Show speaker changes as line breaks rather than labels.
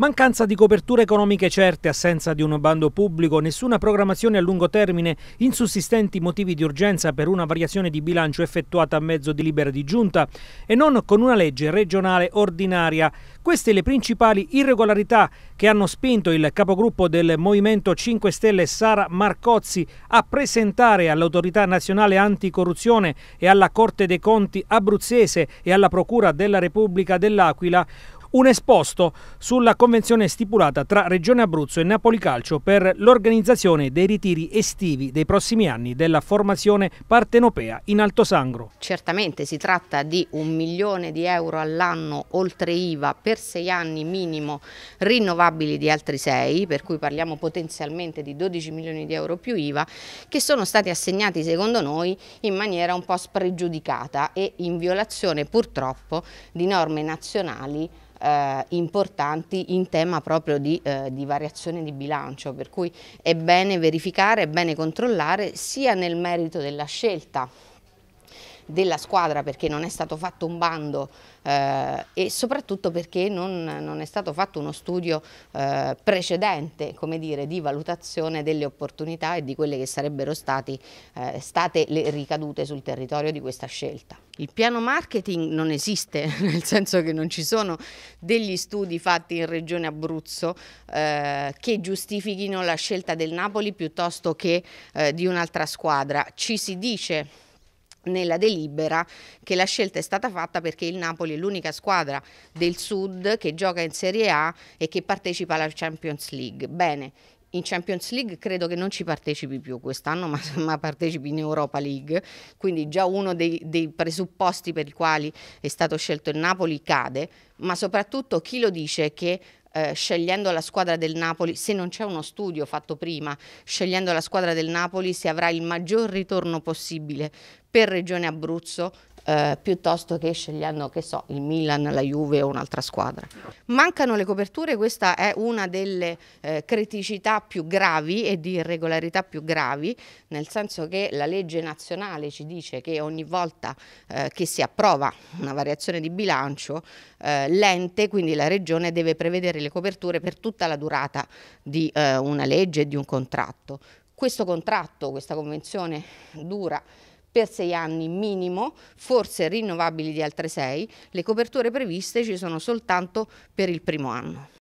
Mancanza di coperture economiche certe, assenza di un bando pubblico, nessuna programmazione a lungo termine, insussistenti motivi di urgenza per una variazione di bilancio effettuata a mezzo di libera di giunta e non con una legge regionale ordinaria. Queste le principali irregolarità che hanno spinto il capogruppo del Movimento 5 Stelle Sara Marcozzi a presentare all'Autorità Nazionale Anticorruzione e alla Corte dei Conti abruzzese e alla Procura della Repubblica dell'Aquila un esposto sulla convenzione stipulata tra Regione Abruzzo e Napoli Calcio per l'organizzazione dei ritiri estivi dei prossimi anni della formazione partenopea in Alto Sangro.
Certamente si tratta di un milione di euro all'anno oltre IVA per sei anni minimo rinnovabili di altri sei, per cui parliamo potenzialmente di 12 milioni di euro più IVA, che sono stati assegnati secondo noi in maniera un po' spregiudicata e in violazione purtroppo di norme nazionali eh, importanti in tema proprio di, eh, di, variazione di bilancio, per cui è bene verificare, è bene controllare sia nel merito della scelta della squadra perché non è stato fatto un bando eh, e soprattutto perché non, non, è stato fatto uno studio eh, precedente come dire, di valutazione delle opportunità e di quelle che sarebbero stati, eh, state le ricadute sul territorio di questa scelta. Il piano marketing non esiste, nel senso che non ci sono degli studi fatti in Regione Abruzzo eh, che giustifichino la scelta del Napoli piuttosto che eh, di un'altra squadra. Ci si dice nella delibera che la scelta è stata fatta perché il Napoli è l'unica squadra del sud che gioca in Serie A e che partecipa alla Champions League. Bene, in Champions League credo che non ci partecipi più quest'anno, ma, ma, partecipi in Europa League, quindi già uno dei, dei, presupposti per i quali è stato scelto il Napoli cade, ma soprattutto chi lo dice che eh, scegliendo la squadra del Napoli, se non c'è uno studio fatto prima, scegliendo la squadra del Napoli si avrà il maggior ritorno possibile per Regione Abruzzo eh, piuttosto che scegliendo che so, il Milan, la Juve o un'altra squadra. Mancano le coperture, questa è una delle eh, criticità più gravi e di irregolarità più gravi, nel senso che la legge nazionale ci dice che ogni volta eh, che si approva una variazione di bilancio, eh, l'ente, quindi la regione, deve prevedere le coperture per tutta la durata di eh, una legge e di un contratto. Questo contratto, questa convenzione dura per sei anni minimo, forse rinnovabili di altri sei, le coperture previste ci sono soltanto per il primo anno.